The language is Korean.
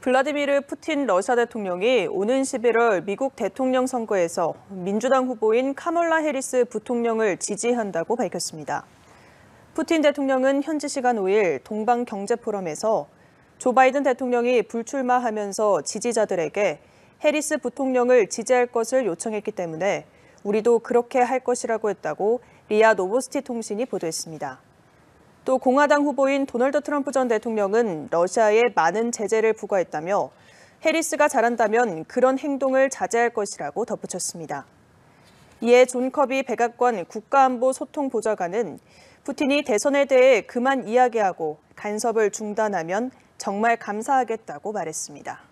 블라디미르 푸틴 러시아 대통령이 오는 11월 미국 대통령 선거에서 민주당 후보인 카몰라 해리스 부통령을 지지한다고 밝혔습니다. 푸틴 대통령은 현지 시간 5일 동방 경제 포럼에서 조 바이든 대통령이 불출마하면서 지지자들에게 해리스 부통령을 지지할 것을 요청했기 때문에 우리도 그렇게 할 것이라고 했다고 리아 노보스티 통신이 보도했습니다. 또 공화당 후보인 도널드 트럼프 전 대통령은 러시아에 많은 제재를 부과했다며 해리스가 잘한다면 그런 행동을 자제할 것이라고 덧붙였습니다. 이에 존 커비 백악관 국가안보소통보좌관은 푸틴이 대선에 대해 그만 이야기하고 간섭을 중단하면 정말 감사하겠다고 말했습니다.